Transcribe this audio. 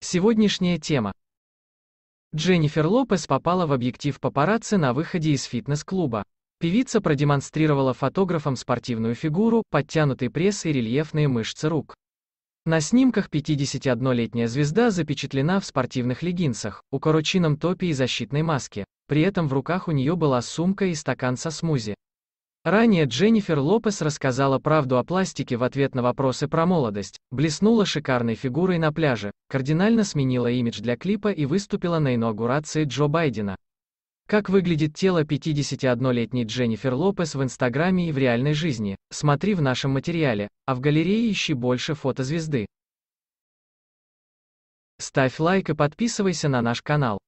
Сегодняшняя тема. Дженнифер Лопес попала в объектив папарацци на выходе из фитнес-клуба. Певица продемонстрировала фотографам спортивную фигуру, подтянутый пресс и рельефные мышцы рук. На снимках 51-летняя звезда запечатлена в спортивных леггинсах, укороченном топе и защитной маске. При этом в руках у нее была сумка и стакан со смузи. Ранее Дженнифер Лопес рассказала правду о пластике в ответ на вопросы про молодость, блеснула шикарной фигурой на пляже, кардинально сменила имидж для клипа и выступила на инаугурации Джо Байдена. Как выглядит тело 51-летней Дженнифер Лопес в Инстаграме и в реальной жизни, смотри в нашем материале, а в галерее ищи больше фотозвезды. Ставь лайк и подписывайся на наш канал.